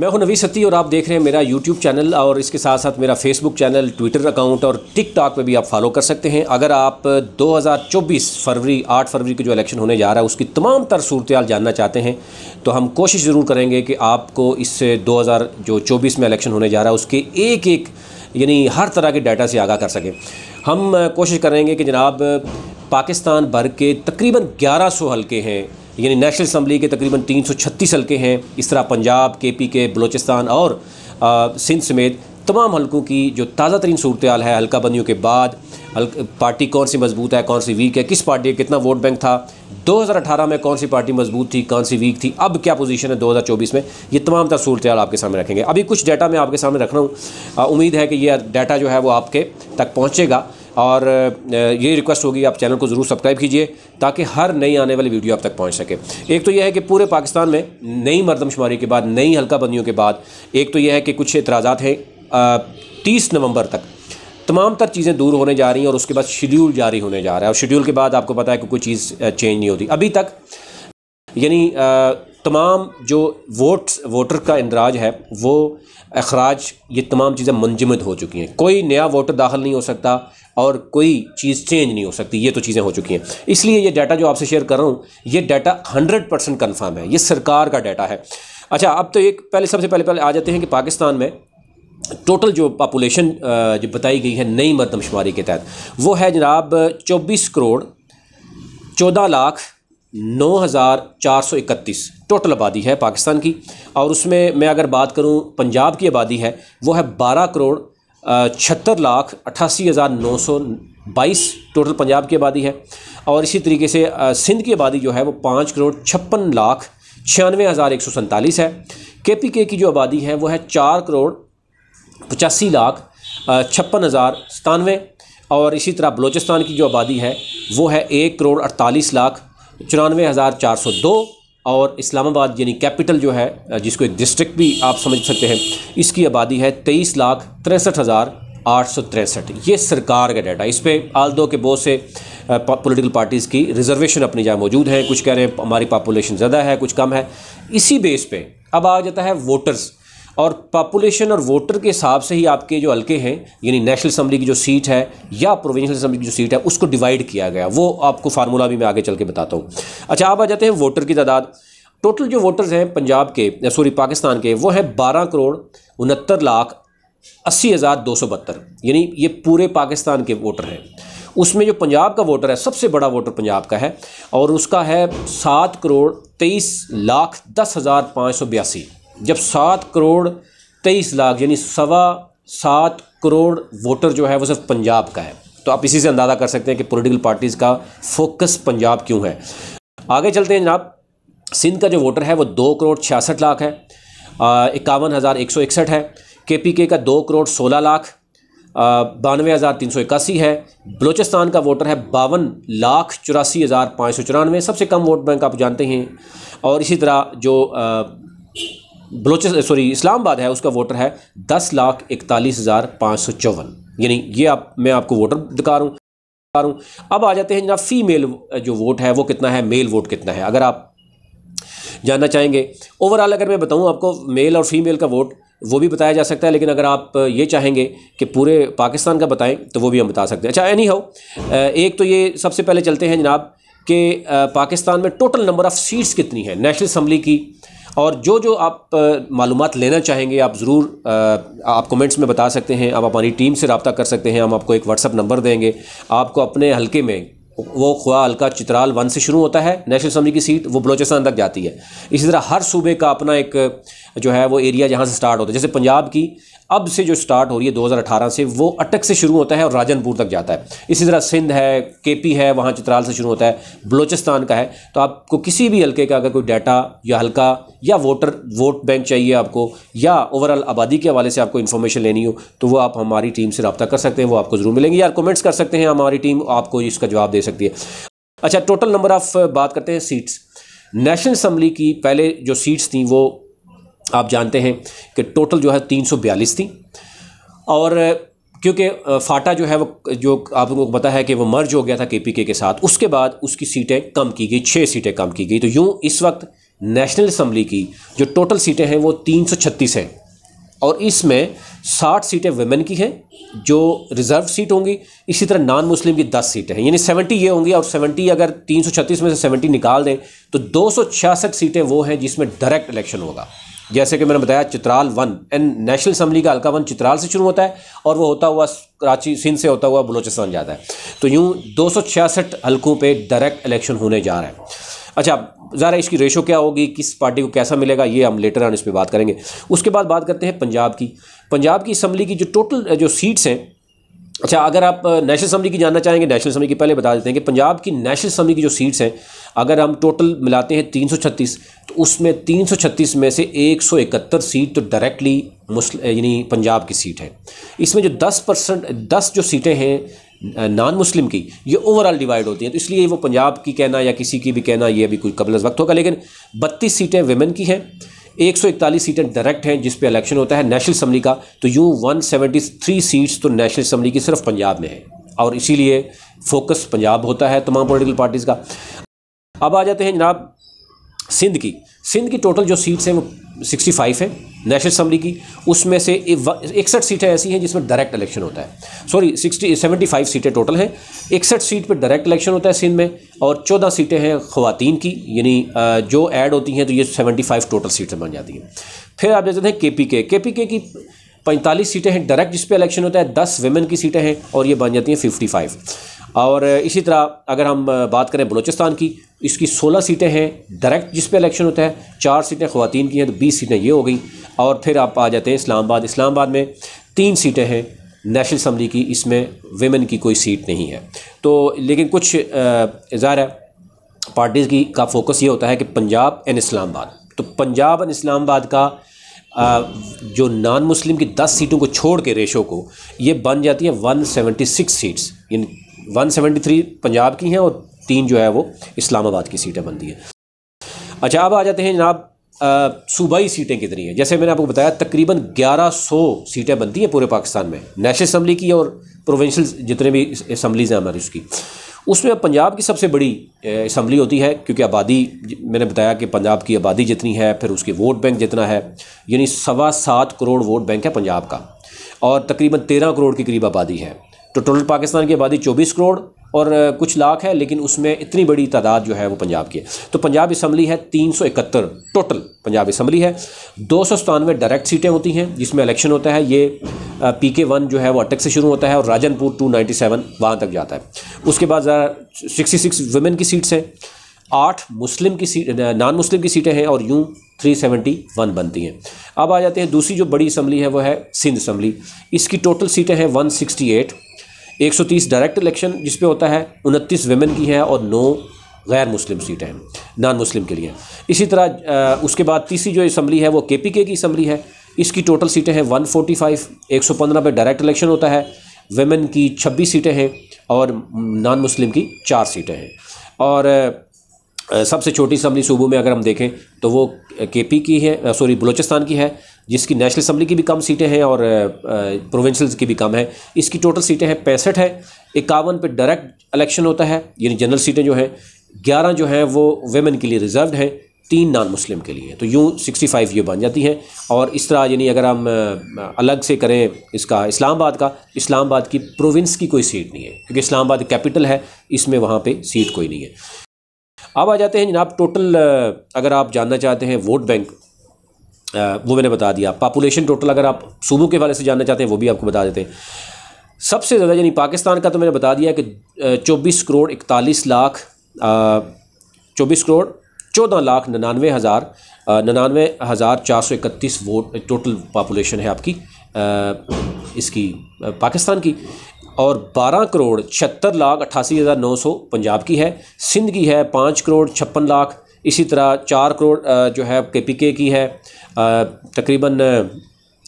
मैं हूं नवी सत्ती और आप देख रहे हैं मेरा यूट्यूब चैनल और इसके साथ साथ मेरा फेसबुक चैनल ट्विटर अकाउंट और टिकटॉक पे भी आप फॉलो कर सकते हैं अगर आप 2024 फरवरी 8 फरवरी को जो इलेक्शन होने जा रहा है उसकी तमाम तर सूरत जानना चाहते हैं तो हम कोशिश ज़रूर करेंगे कि आपको इससे दो जो चौबीस में इलेक्शन होने जा रहा है उसके एक एक यानी हर तरह के डाटा से आगाह कर सकें हम कोशिश करेंगे कि जनाब पाकिस्तान भर के तकरीबन 1100 हलके हैं यानी नेशनल असम्बली के तकरीबन 336 हलके हैं इस तरह पंजाब के पी के बलूचिस्तान और सिंध समेत तमाम हलकों की जो ताज़ा तरीन सूरत हाल है हल्का बंदियों के बाद पार्टी कौन सी मजबूत है कौन सी वीक है किस पार्टी का कितना वोट बैंक था 2018 में कौन सी पार्टी मजबूत थी कौन सी वीक थी अब क्या पोजीशन है 2024 में ये तमाम तरह सूरत हाल आपके सामने रखेंगे अभी कुछ डाटा मैं आपके सामने रख रहा हूँ उम्मीद है कि यह डाटा जो है वो आपके तक पहुँचेगा और ये रिक्वेस्ट होगी आप चैनल को ज़रूर सब्सक्राइब कीजिए ताकि हर नई आने वाली वीडियो आप तक पहुँच सके एक तो यह है कि पूरे पाकिस्तान में नई मरदमशुमारी के बाद नई हल्का बंदियों के बाद एक तो यह है कि कुछ इतराज़ा हैं तीस नवंबर तक तमाम तर चीज़ें दूर होने जा रही हैं और उसके बाद शेड्यूल जारी होने जा रहा है और शेड्यूल के बाद आपको पता है कि कोई चीज़ चेंज नहीं होती अभी तक यानी तमाम जो वोट्स वोटर का इंदराज है वो अखराज ये तमाम चीज़ें मंजमद हो चुकी हैं कोई नया वोटर दाखिल नहीं हो सकता और कोई चीज़ चेंज नहीं हो सकती ये तो चीज़ें हो चुकी हैं इसलिए ये डाटा जो आपसे शेयर कर रहा हूँ ये डाटा हंड्रेड परसेंट कन्फर्म है ये सरकार का डाटा है अच्छा अब तो एक पहले सबसे पहले पहले आ जाते हैं कि पाकिस्तान में टोटल जो पापोलेशन जो बताई गई है नई मरदमशुमारी के तहत वो है जनाब चौबीस करोड़ चौदह लाख नौ हज़ार चार सौ इकतीस टोटल आबादी है पाकिस्तान की और उसमें मैं अगर बात करूं पंजाब की आबादी है वो है बारह करोड़ छहत्तर लाख अट्ठासी हज़ार नौ सौ बाईस टोटल पंजाब की आबादी है और इसी तरीके से सिंध की आबादी जो है वो पाँच करोड़ छप्पन लाख छियानवे हज़ार एक सौ सैंतालीस है के पी के की जो आबादी है वो है चार करोड़ पचासी लाख छप्पन हज़ार सतानवे और इसी तरह बलूचिस्तान की जो आबादी है वो है एक करोड़ अड़तालीस लाख चौरानवे हज़ार चार सौ दो और इस्लामाबाद यानी कैपिटल जो है जिसको एक डिस्ट्रिक्ट भी आप समझ सकते हैं इसकी आबादी है तेईस लाख तिरसठ हज़ार आठ सौ तिरसठ ये सरकार का डाटा इस पर आल दो के बहुत से पॉलिटिकल पार्टीज़ की रिजर्वेशन अपनी जगह मौजूद है कुछ कह रहे हैं हमारी पॉपुलेशन ज़्यादा है कुछ कम है इसी बेस पे अब आ जाता है वोटर्स और पॉपुलेशन और वोटर के हिसाब से ही आपके जो हल्के हैं यानी नेशनल असम्बली की जो सीट है या प्रोविंशल असम्बली की जो सीट है उसको डिवाइड किया गया वो आपको फार्मूला भी मैं आगे चल के बताता हूँ अच्छा आप आ जाते हैं वोटर की तादाद टोटल जो वोटर्स हैं पंजाब के सॉरी पाकिस्तान के वो हैं बारह करोड़ उनहत्तर लाख अस्सी हज़ार दो सौ बहत्तर यानी ये पूरे पाकिस्तान के वोटर हैं उसमें जो पंजाब का वोटर है सबसे बड़ा वोटर पंजाब का है और उसका है सात करोड़ तेईस लाख दस हज़ार पाँच सौ बयासी जब सात करोड़ तेईस लाख यानी सवा सात करोड़ वोटर जो है वो सिर्फ पंजाब का है तो आप इसी से अंदाज़ा कर सकते हैं कि पॉलिटिकल पार्टीज़ का फोकस पंजाब क्यों है आगे चलते हैं जनाब सिंध का जो वोटर है वो दो करोड़ छियासठ लाख है इक्यावन हज़ार एक सौ इकसठ है के पी के का दो करोड़ सोलह लाख बानवे हज़ार तीन सौ इक्यासी है बलूचिस्तान का वोटर है बावन लाख चौरासी हज़ार पाँच सौ चौरानवे सबसे कम वोट बैंक आप जानते हैं और इसी तरह जो आ, बलोच सॉरी इस्लामाबाद है उसका वोटर है दस लाख इकतालीस हज़ार पाँच सौ चौवन यानी ये आप मैं आपको वोटर दिखा रहा हूँ दिखा रहा हूँ अब आ जाते हैं जनाब फीमेल जो वोट है वो कितना है मेल वोट कितना है अगर आप जानना चाहेंगे ओवरऑल अगर मैं बताऊँ आपको मेल और फीमेल का वोट वो भी बताया जा सकता है लेकिन अगर आप ये चाहेंगे कि पूरे पाकिस्तान का बताएं तो वो भी हम बता सकते हैं अच्छा एनी हो एक तो ये सबसे पहले चलते हैं जनाब कि पाकिस्तान में टोटल नंबर ऑफ़ सीट्स कितनी है नेशनल असम्बली की और जो जो आप मालूम लेना चाहेंगे आप ज़रूर आप कमेंट्स में बता सकते हैं आप हमारी टीम से रबता कर सकते हैं हम आपको एक व्हाट्सअप नंबर देंगे आपको अपने हल्के में वो ख्वा हल्का चित्राल वन से शुरू होता है नेशनल असम्बली की सीट वो बलोचिस्तान तक जाती है इसी तरह हर सूबे का अपना एक जो है वो एरिया जहाँ से स्टार्ट होता है जैसे पंजाब की अब से जो स्टार्ट हो रही है 2018 से वो अटक से शुरू होता है और राजनपुर तक जाता है इसी तरह सिंध है केपी है वहाँ चित्राल से शुरू होता है बलोचिस्तान का है तो आपको किसी भी हल्के का अगर कोई डाटा या हल्का या वोटर वोट बैंक चाहिए आपको या ओवरऑल आबादी के हवाले से आपको इन्फॉर्मेशन लेनी हो तो वो आप हमारी टीम से रबता कर सकते हैं वो आपको ज़रूर मिलेंगे या कमेंट्स कर सकते हैं हमारी टीम आपको इसका जवाब दे सकती है अच्छा टोटल नंबर ऑफ़ बात करते हैं सीट्स नेशनल असम्बली की पहले जो सीट्स थी वो आप जानते हैं कि टोटल जो है तीन सौ बयालीस थी और क्योंकि फाटा जो है वो जो आप लोगों को पता है कि वो मर्ज हो गया था केपीके के साथ उसके बाद उसकी सीटें कम की गई छः सीटें कम की गई तो यूँ इस वक्त नेशनल असम्बली की जो टोटल सीटें हैं वो तीन सौ छत्तीस हैं और इसमें साठ सीटें वेमेन की हैं जो रिज़र्व सीट होंगी इसी तरह नॉन मुस्लिम की दस सीटें हैं यानी सेवेंटी ये होंगी और सेवेंटी अगर तीन सौ छत्तीस में से सेवेंटी निकाल दें तो दो सौ छियासठ सीटें वो हैं जिसमें डायरेक्ट इलेक्शन होगा जैसे कि मैंने बताया Chitral one and national assembly का हल्का वन चित्राल से शुरू होता है और वो होता हुआ कराची सिंध से होता हुआ बलोचिस्तान जाता है तो यूँ दो सौ छियासठ हल्कों पर डायरेक्ट इलेक्शन होने जा रहे हैं अच्छा ज़रा इसकी रेशो क्या होगी किस पार्टी को कैसा मिलेगा ये हम लेटर ऑन इस पर बात करेंगे उसके बाद बात करते हैं पंजाब की पंजाब की असम्बली की जो टोटल जो सीट्स हैं अच्छा अगर आप नेशनल असम्बली की जानना चाहेंगे नेशनल असम्बली की पहले बता देते हैं कि पंजाब की नेशनल असम्बली की जो सीट्स हैं अगर हम टोटल मिलाते हैं 336 तो उसमें 336 में से 171 सीट तो डायरेक्टली मुस्लिम यानी पंजाब की सीट है इसमें जो 10 परसेंट दस जो सीटें हैं नॉन मुस्लिम की ये ओवरऑल डिवाइड होती हैं तो इसलिए वो पंजाब की कहना या किसी की भी कहना ये अभी कुछ कबल वक्त होगा लेकिन बत्तीस सीटें वेमेन की हैं 141 सीटें डायरेक्ट हैं जिस पे इलेक्शन होता है नेशनल असम्बली का तो यूँ 173 सीट्स तो नेशनल असम्बली की सिर्फ पंजाब में है और इसीलिए फोकस पंजाब होता है तमाम पॉलिटिकल पार्टीज़ का अब आ जाते हैं जनाब सिंध की सिंध की टोटल जो सीट्स हैं वो सिक्सटी फाइव है नेशनल असम्बली की उसमें से इकसठ सीटें ऐसी हैं जिसमें डायरेक्ट इलेक्शन होता है सॉरी सिक्सटी सेवेंटी फाइव सीटें टोटल हैं इकसठ सीट पर डायरेक्ट इलेक्शन होता है सिंध में और चौदह सीटें हैं खुवान की यानी जो ऐड होती हैं तो ये सेवेंटी फाइव टोटल सीटें बन जाती हैं फिर आप देखते हैं के पी के के पी के की पैंतालीस सीटें हैं डायरेक्ट जिसपे इलेक्शन होता है दस वेमेन की सीटें हैं और ये बन जाती हैं फिफ्टी फाइव और इसी तरह अगर हम बात करें बलूचिस्तान की इसकी 16 सीटें हैं डायरेक्ट जिस पे इलेक्शन होता है चार सीटें खुवान की हैं तो 20 सीटें ये हो गई और फिर आप आ जाते हैं इस्लामाबाद इस्लामाबाद में तीन सीटें हैं नेशनल असम्बली की इसमें वेमेन की कोई सीट नहीं है तो लेकिन कुछ ज़ाहिर है पार्टीज़ की का फोकस ये होता है कि पंजाब एंड इस्लामाबाद तो पंजाब एंड इस्लामाबाद का आ, जो नॉन मुस्लिम की दस सीटों को छोड़ के रेशो को ये बन जाती है वन सेवेंटी सिक्स सीट्स यानी थ्री पंजाब की हैं और तीन जो है वो इस्लामाबाद की सीटें बनती हैं अच्छा अब आ जाते हैं जनाब सूबाई सीटें कितनी हैं जैसे मैंने आपको बताया तकरीबन 1100 सीटें बनती हैं पूरे पाकिस्तान में नेशनल असम्बली की और प्रोविंशल जितने भी असम्बलीज़ हैं हमारी उसकी उसमें पंजाब की सबसे बड़ी असम्बली होती है क्योंकि आबादी मैंने बताया कि पंजाब की आबादी जितनी है फिर उसकी वोट बैंक जितना है यानी सवा सात करोड़ वोट बैंक है पंजाब का और तकरीबन तेरह करोड़ के करीब आबादी है तो टोटल पाकिस्तान की आबादी चौबीस करोड़ और कुछ लाख है लेकिन उसमें इतनी बड़ी तादाद जो है वो पंजाब की है तो पंजाब इसम्बली है तीन सौ इकहत्तर टोटल पंजाब इसम्बली है दो सौ सतानवे डायरेक्ट सीटें होती हैं जिसमें इलेक्शन होता है ये पी के वन जो है वो अटक से शुरू होता है और राजनपुर टू नाइन्टी सेवन वहाँ तक जाता है उसके बाद ज़रा सिक्सटी सिक्स वुमेन की सीट्स हैं आठ मुस्लिम की सीट नॉन मुस्लिम की सीटें हैं और यूँ 371 बनती हैं अब आ जाते हैं दूसरी जो बड़ी असम्बली है वो है सिंध असम्बली इसकी टोटल सीटें हैं 168 130 डायरेक्ट इलेक्शन जिस पे होता है उनतीस वेमेन की है और नौ गैर मुस्लिम सीटें हैं नान मुस्लिम के लिए इसी तरह उसके बाद तीसरी जो इसम्बली है वो के पी के की इसम्बली है इसकी टोटल सीटें हैं सौ पंद्रह पर डायरेक्ट इलेक्शन होता है वेमेन की छब्बीस सीटें हैं और नान मुस्लिम की चार सीटें हैं और सबसे छोटी इसम्बली सूबों में अगर हम देखें तो वो के पी की है सॉरी बलूचिस्तान की है जिसकी नेशनल असम्बली की भी कम सीटें हैं और प्रोविंशल्स की भी कम है इसकी टोटल सीटें हैं पैंसठ है इक्यावन पे डायरेक्ट इलेक्शन होता है यानी जनरल सीटें जो हैं ग्यारह जो हैं वो वेमेन के लिए रिजर्व हैं तीन नॉन मुस्लिम के लिए तो यूँ सिक्सटी फाइव ये बन जाती हैं और इस तरह यानी अगर हम अलग से करें इसका इस्लामाबाद का इस्लामाबाद की प्रोविंस की कोई सीट नहीं है क्योंकि इस्लामाबाद कैपिटल है इसमें वहाँ पे सीट कोई नहीं है अब आ जाते हैं जनाब टोटल अगर आप जानना चाहते हैं वोट बैंक वो मैंने बता दिया पापुलेशन टोटल अगर आप सूबों के वाले से जानना चाहते हैं वो भी आपको बता देते हैं सबसे ज़्यादा यानी पाकिस्तान का तो मैंने बता दिया कि चौबीस करोड़ इकतालीस लाख चौबीस करोड़ चौदह लाख नन्ानवे हज़ार नन्ानवे हज़ार चार सौ इकतीस वोट टोटल पापुलेशन है आपकी इसकी पाकिस्तान की और बारह करोड़ छिहत्तर लाख अट्ठासी हज़ार नौ सौ पंजाब की है सिंध की है पाँच करोड़ छप्पन लाख इसी तरह चार करोड़ जो है के पी के की है तकरीबन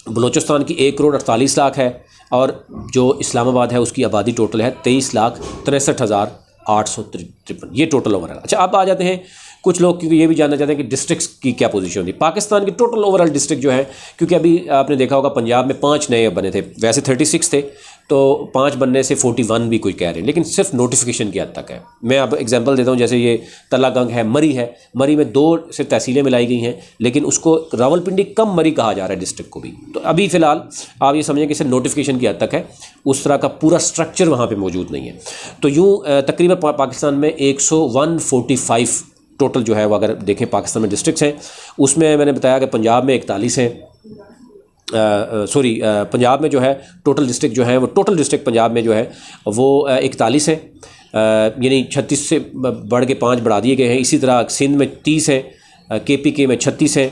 बलूचिस्तान की एक करोड़ अड़तालीस लाख है और जो इस्लामाबाद है उसकी आबादी टोटल है तेईस लाख तिरसठ हज़ार आठ सौ तिरपन ये टोटल ओवरऑल अच्छा अब आ जाते हैं कुछ लोग क्योंकि ये भी जानना चाहते हैं कि डिस्ट्रिक्स की क्या पोजीशन होती है पाकिस्तान की टोटल ओवरऑल डिस्ट्रिक्ट जो है क्योंकि अभी आपने देखा होगा पंजाब में पाँच नए बने थे वैसे थर्टी सिक्स थे तो पाँच बनने से फोर्टी वन भी कोई कह रहे हैं लेकिन सिर्फ नोटिफिकेशन की हद तक है मैं अब एग्जांपल देता हूँ जैसे ये तलागंग है मरी है मरी में दो सिर्फ तहसीलें मिलाई गई हैं लेकिन उसको रावलपिंडी कम मरी कहा जा रहा है डिस्ट्रिक्ट को भी तो अभी फ़िलहाल आप ये समझें कि सिर्फ नोटिफिकेशन की हद तक है उस तरह का पूरा स्ट्रक्चर वहाँ पर मौजूद नहीं है तो यूँ तकरीबन पा, पाकिस्तान में एक टोटल जो है वो अगर देखें पाकिस्तान में डिस्ट्रिक्ट हैं उसमें मैंने बताया कि पंजाब में इकतालीस हैं सॉरी पंजाब में जो है टोटल डिस्ट्रिक्ट जो है वो टोटल डिस्ट्रिक्ट पंजाब में जो है वो इकतालीस हैं यानी छत्तीस से बढ़ के पाँच बढ़ा दिए गए हैं इसी तरह सिंध में तीस हैं के पी के में छत्तीस हैं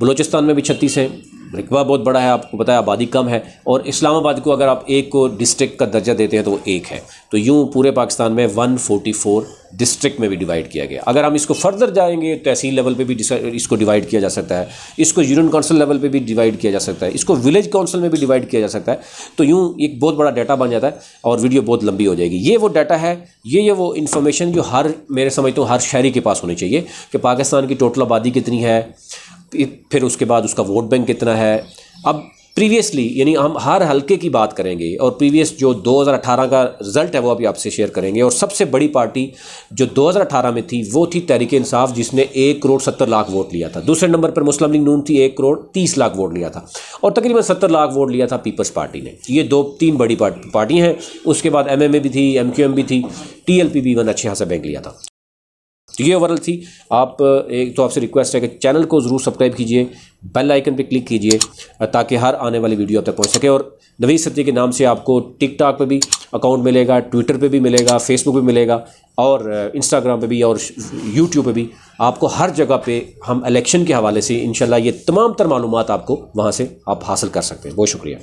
बलोचिस्तान में भी छत्तीस हैं रकबा बहुत बड़ा है आपको बताया आबादी कम है और इस्लामाबाद को अगर आप एक को डिस्ट्रिक्ट का दर्जा देते हैं तो वो एक है तो यूँ पूरे पाकिस्तान में 144 डिस्ट्रिक्ट में भी डिवाइड किया गया अगर हम इसको फर्दर जाएंगे तहसील लेवल पे भी इसको डिवाइड किया जा सकता है इसको यूनियन काउंसिल लेवल पर भी डिवाइड किया जा सकता है इसको विलेज काउंसिल में भी डिवाइड किया जा सकता है तो यूँ एक बहुत बड़ा डाटा बन जाता है और वीडियो बहुत लंबी हो जाएगी ये वो डाटा है ये ये वो इन्फॉर्मेशन जो हर मेरे समझता तो हूँ हर शहरी के पास होनी चाहिए कि पाकिस्तान की टोटल आबादी कितनी है फिर उसके बाद उसका वोट बैंक कितना है अब प्रीवियसली यानी हम हर हल्के की बात करेंगे और प्रीवियस जो 2018 का रिज़ल्ट है वो अभी आपसे शेयर करेंगे और सबसे बड़ी पार्टी जो 2018 में थी वो थी तहरीक इंसाफ जिसने एक करोड़ सत्तर लाख वोट लिया था दूसरे नंबर पर मुस्लिम लीग नून थी एक करोड़ तीस लाख वोट लिया था और तकरीबन सत्तर लाख वोट लिया था पीपल्स पार्टी ने ये दो तीन बड़ी पार्टियाँ हैं उसके बाद एम भी थी एम भी थी टी भी वन अच्छे खासा बैंक लिया था तो ये ओवरऑल थी आप एक तो आपसे रिक्वेस्ट है कि चैनल को ज़रूर सब्सक्राइब कीजिए बेल आइकन पे क्लिक कीजिए ताकि हर आने वाली वीडियो आप तक पहुंच सके और नवीद सत्य के नाम से आपको टिकटॉक पे भी अकाउंट मिलेगा ट्विटर पे भी मिलेगा फेसबुक पे मिलेगा और इंस्टाग्राम पे भी और यूट्यूब पे भी आपको हर जगह पे हम इलेक्शन के हवाले से इन ये तमाम तर मालूम आपको वहाँ से आप हासिल कर सकते हैं बहुत शुक्रिया